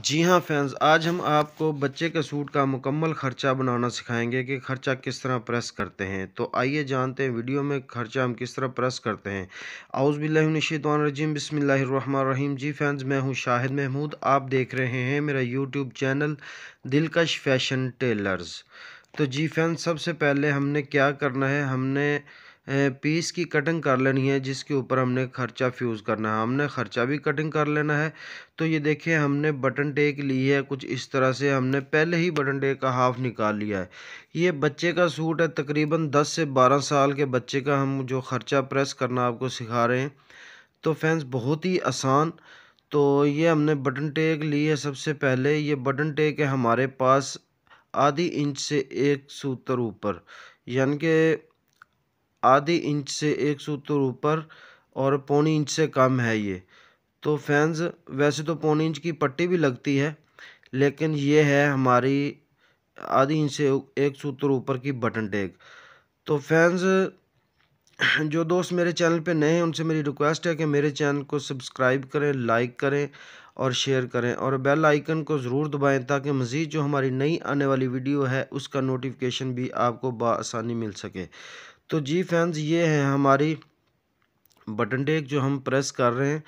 जी हाँ फैंस आज हम आपको बच्चे के सूट का मुकम्मल ख़र्चा बनाना सिखाएंगे कि ख़र्चा किस तरह प्रेस करते हैं तो आइए जानते हैं वीडियो में ख़र्चा हम किस तरह प्रेस करते हैं आउज़बिल्लिनशीतवानरजीम बसमीम जी फैंस मैं हूँ शाहिद महमूद आप देख रहे हैं मेरा YouTube channel Dilkash fashion tailors तो जी फैंस सबसे पहले हमने क्या करना है हमने पीस की कटिंग कर लेनी है जिसके ऊपर हमने खर्चा फ्यूज़ करना है हमने खर्चा भी कटिंग कर लेना है तो ये देखिए हमने बटन टेक ली है कुछ इस तरह से हमने पहले ही बटन टेक का हाफ निकाल लिया है ये बच्चे का सूट है तकरीबन दस से बारह साल के बच्चे का हम जो खर्चा प्रेस करना आपको सिखा रहे हैं तो फैंस बहुत ही आसान तो ये हमने बटन टेक ली है सबसे पहले ये बटन टेक है हमारे पास आधी इंच से एक सूत्र ऊपर यानि कि आधी इंच से एक सूत्र ऊपर और पौनी इंच से कम है ये तो फैंस वैसे तो पौनी इंच की पट्टी भी लगती है लेकिन ये है हमारी आधी इंच से एक सूत्र ऊपर की बटन टेक तो फैंस जो दोस्त मेरे चैनल पे नए हैं उनसे मेरी रिक्वेस्ट है कि मेरे चैनल को सब्सक्राइब करें लाइक करें और शेयर करें और बेल आइकन को ज़रूर दबाएं ताकि मज़ीद जो हमारी नई आने वाली वीडियो है उसका नोटिफिकेशन भी आपको बसानी मिल सके तो जी फैंस ये है हमारी बटन टेक जो हम प्रेस कर रहे हैं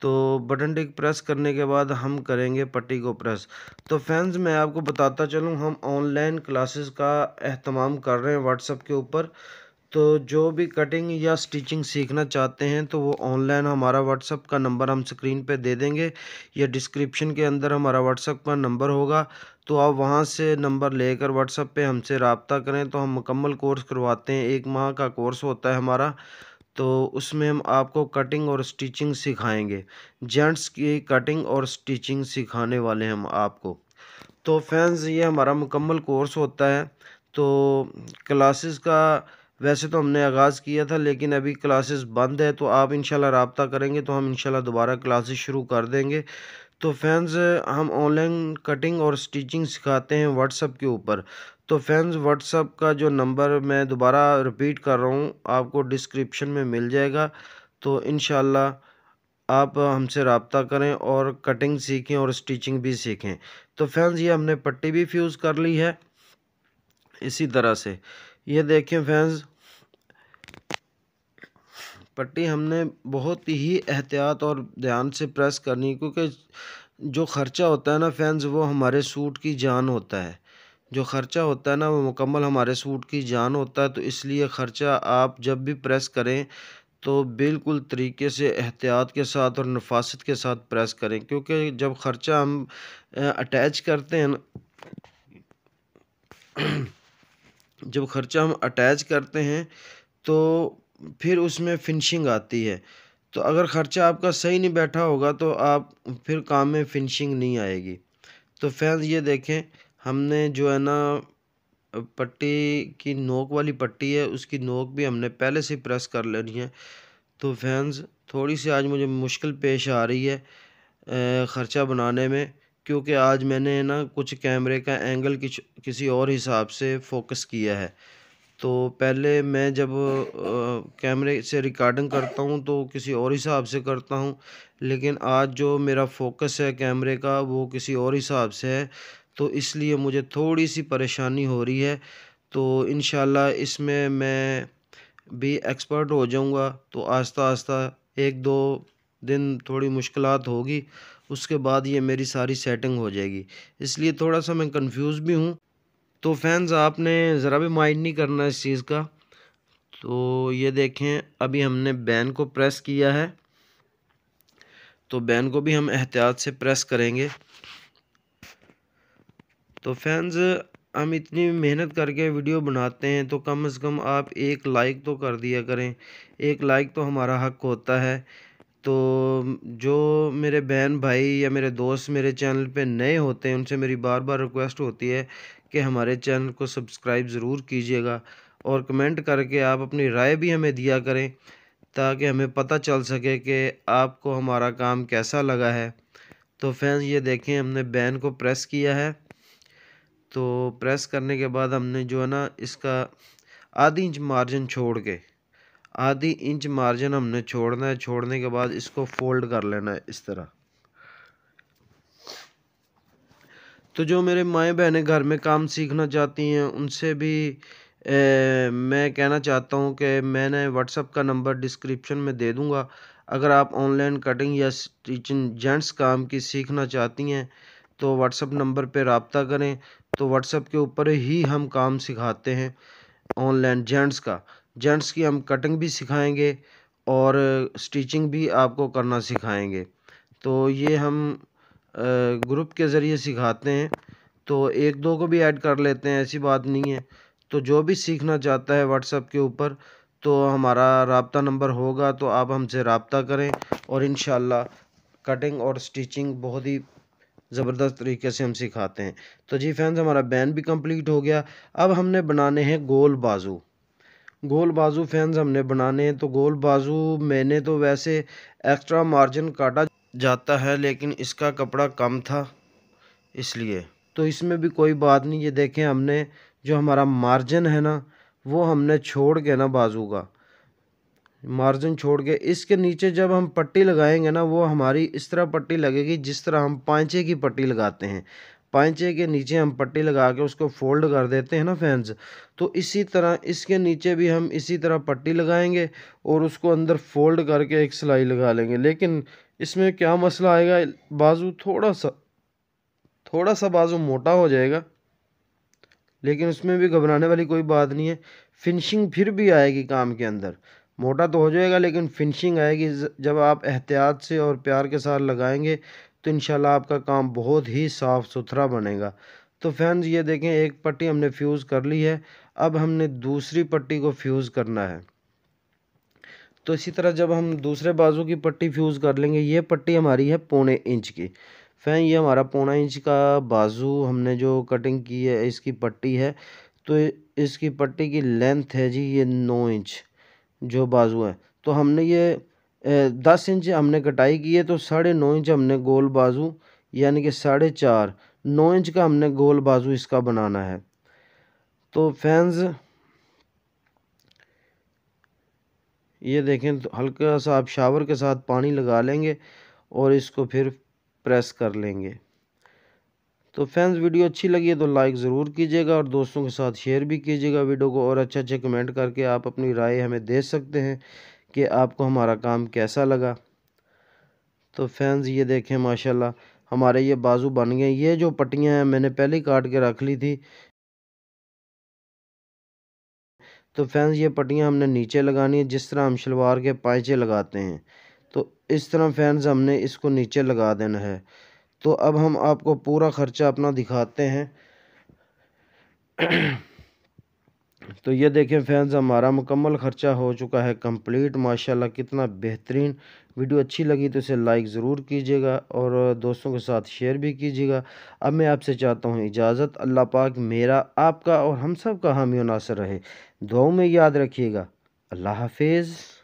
तो बटन टेक प्रेस करने के बाद हम करेंगे पट्टी को प्रेस तो फैंस मैं आपको बताता चलूँ हम ऑनलाइन क्लासेस का अहतमाम कर रहे हैं व्हाट्सअप के ऊपर तो जो भी कटिंग या स्टिचिंग सीखना चाहते हैं तो वो ऑनलाइन हमारा व्हाट्सअप का नंबर हम स्क्रीन पे दे देंगे या डिस्क्रिप्शन के अंदर हमारा व्हाट्सअप का नंबर होगा तो आप वहाँ से नंबर लेकर व्हाट्सअप पे हमसे रबता करें तो हम मुकम्मल कोर्स करवाते हैं एक माह का कोर्स होता है हमारा तो उसमें हम आपको कटिंग और स्टिचिंग सिखाएंगे जेंट्स की कटिंग और स्टिचिंग सिखाने वाले हम आपको तो फैंस ये हमारा मुकम्मल कोर्स होता है तो क्लासेस का वैसे तो हमने आगाज़ किया था लेकिन अभी क्लासेस बंद है तो आप इनशाला रबता करेंगे तो हम इनशाला दोबारा क्लासेस शुरू कर देंगे तो फैंस हम ऑनलाइन कटिंग और स्टिचिंग सिखाते हैं व्हाट्सअप के ऊपर तो फैंस व्हाट्सअप का जो नंबर मैं दोबारा रिपीट कर रहा हूँ आपको डिस्क्रिप्शन में मिल जाएगा तो इन आप हमसे रबता करें और कटिंग सीखें और स्टिचिंग भी सीखें तो फैंस ये हमने पट्टी भी फ्यूज़ कर ली है इसी तरह से ये देखें फैंस पट्टी हमने बहुत ही एहतियात और ध्यान से प्रेस करनी क्योंकि जो ख़र्चा होता है ना फैंस वो हमारे सूट की जान होता है जो ख़र्चा होता है ना वो मुकम्मल हमारे सूट की जान होता है तो इसलिए ख़र्चा आप जब भी प्रेस करें तो बिल्कुल तरीके से एहतियात के साथ और नफासत के साथ प्रेस करें क्योंकि जब ख़र्चा हम अटैच करते हैं ना जब ख़र्चा हम अटैच करते हैं तो फिर उसमें फिनिशिंग आती है तो अगर ख़र्चा आपका सही नहीं बैठा होगा तो आप फिर काम में फिनिशिंग नहीं आएगी तो फैंस ये देखें हमने जो है ना पट्टी की नोक वाली पट्टी है उसकी नोक भी हमने पहले से प्रेस कर लेनी है तो फैंस थोड़ी सी आज मुझे मुश्किल पेश आ रही है ख़र्चा बनाने में क्योंकि आज मैंने ना कुछ कैमरे का एंगल किसी और हिसाब से फोकस किया है तो पहले मैं जब कैमरे से रिकॉर्डिंग करता हूँ तो किसी और हिसाब से करता हूँ लेकिन आज जो मेरा फोकस है कैमरे का वो किसी और हिसाब से है तो इसलिए मुझे थोड़ी सी परेशानी हो रही है तो इन इसमें मैं भी एक्सपर्ट हो जाऊँगा तो आस्ता आस्ता एक दो दिन थोड़ी मुश्किल होगी उसके बाद ये मेरी सारी सेटिंग हो जाएगी इसलिए थोड़ा सा मैं कंफ्यूज भी हूँ तो फैंस आपने ज़रा भी माइंड नहीं करना इस चीज़ का तो ये देखें अभी हमने बैन को प्रेस किया है तो बैन को भी हम एहतियात से प्रेस करेंगे तो फैंस हम इतनी मेहनत करके वीडियो बनाते हैं तो कम से कम आप एक लाइक तो कर दिया करें एक लाइक तो हमारा हक होता है तो जो मेरे बहन भाई या मेरे दोस्त मेरे चैनल पे नए होते हैं उनसे मेरी बार बार रिक्वेस्ट होती है कि हमारे चैनल को सब्सक्राइब ज़रूर कीजिएगा और कमेंट करके आप अपनी राय भी हमें दिया करें ताकि हमें पता चल सके कि आपको हमारा काम कैसा लगा है तो फैंस ये देखें हमने बैन को प्रेस किया है तो प्रेस करने के बाद हमने जो है ना इसका आधी इंच मार्जिन छोड़ के आधी इंच मार्जिन हमने छोड़ना है छोड़ने के बाद इसको फोल्ड कर लेना है इस तरह तो जो मेरे माएँ बहनें घर में काम सीखना चाहती हैं उनसे भी मैं कहना चाहता हूँ कि मैंने व्हाट्सअप का नंबर डिस्क्रिप्शन में दे दूँगा अगर आप ऑनलाइन कटिंग या स्टिचिंग जेंट्स काम की सीखना चाहती हैं तो व्हाट्सअप नंबर पर रबता करें तो व्हाट्सअप के ऊपर ही हम काम सिखाते हैं ऑनलाइन जेंट्स का जेंट्स की हम कटिंग भी सिखाएंगे और स्टिचिंग भी आपको करना सिखाएंगे तो ये हम ग्रुप के ज़रिए सिखाते हैं तो एक दो को भी ऐड कर लेते हैं ऐसी बात नहीं है तो जो भी सीखना चाहता है व्हाट्सएप के ऊपर तो हमारा रबता नंबर होगा तो आप हमसे रबता करें और इन कटिंग और स्टिचिंग बहुत ही ज़बरदस्त तरीके से हम सिखाते हैं तो जी फैंस हमारा बैन भी कंप्लीट हो गया अब हमने बनाने हैं गोल बाजू गोल बाजू फैंस हमने बनाने हैं तो गोल बाजू मैंने तो वैसे एक्स्ट्रा मार्जिन काटा जाता है लेकिन इसका कपड़ा कम था इसलिए तो इसमें भी कोई बात नहीं ये देखें हमने जो हमारा मार्जिन है ना वो हमने छोड़ के ना बाजू का मार्जिन छोड़ के इसके नीचे जब हम पट्टी लगाएंगे ना वो हमारी इस तरह पट्टी लगेगी जिस तरह हम पाँचे की पट्टी लगाते हैं पाँचे के नीचे हम पट्टी लगा के उसको फोल्ड कर देते हैं ना फैंस तो इसी तरह इसके नीचे भी हम इसी तरह पट्टी लगाएंगे और उसको अंदर फोल्ड करके एक सिलाई लगा लेंगे लेकिन इसमें क्या मसला आएगा बाजू थोड़ा सा थोड़ा सा बाजू मोटा हो जाएगा लेकिन उसमें भी घबराने वाली कोई बात नहीं है फिनिशिंग फिर भी आएगी काम के अंदर मोटा तो हो जाएगा लेकिन फिनिशिंग आएगी जब आप एहतियात से और प्यार के साथ लगाएंगे तो इन आपका काम बहुत ही साफ़ सुथरा बनेगा तो फैंस ये देखें एक पट्टी हमने फ्यूज़ कर ली है अब हमने दूसरी पट्टी को फ्यूज़ करना है तो इसी तरह जब हम दूसरे बाजू की पट्टी फ्यूज़ कर लेंगे ये पट्टी हमारी है पौने इंच की फैन ये हमारा पौना इंच का बाजू हमने जो कटिंग की है इसकी पट्टी है तो इसकी पट्टी की लेंथ है जी ये नौ इंच जो बाजू है तो हमने ये दस इंच हमने कटाई की है तो साढ़े नौ इंच हमने गोल बाजू यानी कि साढ़े चार नौ इंच का हमने गोल बाजू इसका बनाना है तो फैंस ये देखें तो हल्का सा आप शावर के साथ पानी लगा लेंगे और इसको फिर प्रेस कर लेंगे तो फैंस वीडियो अच्छी लगी है तो लाइक ज़रूर कीजिएगा और दोस्तों के साथ शेयर भी कीजिएगा वीडियो को और अच्छे अच्छे कमेंट करके आप अपनी राय हमें दे सकते हैं कि आपको हमारा काम कैसा लगा तो फैंस ये देखें माशाल्लाह हमारे ये बाजू बन गए ये जो पट्टियाँ हैं मैंने पहले काट के रख ली थी तो फ्रेंड्स ये पट्टियाँ हमने नीचे लगानी है जिस तरह हम शलवार के पाइचे लगाते हैं तो इस तरह फ्रेंड्स हमने इसको नीचे लगा देना है तो अब हम आपको पूरा ख़र्चा अपना दिखाते हैं तो ये देखें फैंस हमारा मुकम्मल ख़र्चा हो चुका है कंप्लीट माशाल्लाह कितना बेहतरीन वीडियो अच्छी लगी तो इसे लाइक ज़रूर कीजिएगा और दोस्तों के साथ शेयर भी कीजिएगा अब मैं आपसे चाहता हूँ इजाज़त अल्लाह पाक मेरा आपका और हम सब का हामी नासर रहे दुआओं में याद रखिएगा अल्लाह हाफिज़